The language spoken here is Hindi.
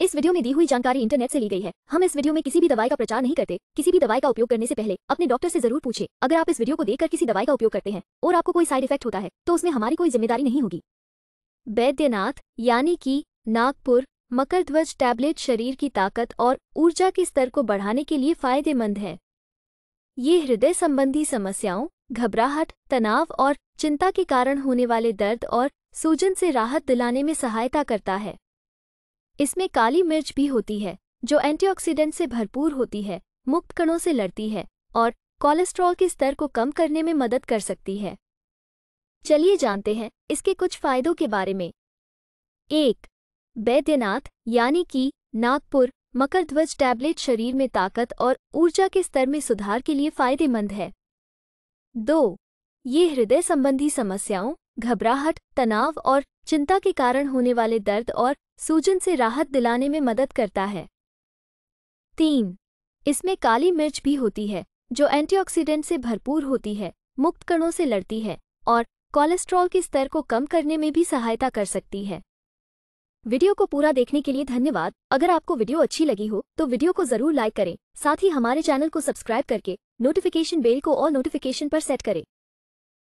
इस वीडियो में दी हुई जानकारी इंटरनेट से ली गई है हम इस वीडियो में किसी भी दवाई का प्रचार नहीं करते किसी भी दवाई का उपयोग करने से पहले अपने डॉक्टर से जरूर पूछे अगर आप इस वीडियो को देखकर किसी दवाई का उपयोग करते हैं और आपको कोई साइड इफेक्ट होता है तो उसमें हमारी कोई जिम्मेदारी नहीं होगी वैद्यनाथ यानी कि नागपुर मकर ध्वज टैबलेट शरीर की ताकत और ऊर्जा के स्तर को बढ़ाने के लिए फायदेमंद है ये हृदय संबंधी समस्याओं घबराहट तनाव और चिंता के कारण होने वाले दर्द और सूजन से राहत दिलाने में सहायता करता है इसमें काली मिर्च भी होती है जो एंटीऑक्सीडेंट से भरपूर होती है मुक्त कणों से लड़ती है और कोलेस्ट्रॉल के स्तर को कम करने में मदद कर सकती है चलिए जानते हैं इसके कुछ फायदों के बारे में एक बैद्यनाथ यानी कि नागपुर मकरध्वज टैबलेट शरीर में ताकत और ऊर्जा के स्तर में सुधार के लिए फायदेमंद है दो ये हृदय संबंधी समस्याओं घबराहट तनाव और चिंता के कारण होने वाले दर्द और सूजन से राहत दिलाने में मदद करता है तीन इसमें काली मिर्च भी होती है जो एंटीऑक्सीडेंट से भरपूर होती है मुक्त कणों से लड़ती है और कोलेस्ट्रॉल के स्तर को कम करने में भी सहायता कर सकती है वीडियो को पूरा देखने के लिए धन्यवाद अगर आपको वीडियो अच्छी लगी हो तो वीडियो को जरूर लाइक करें साथ ही हमारे चैनल को सब्सक्राइब करके नोटिफिकेशन बेल को और नोटिफिकेशन पर सेट करें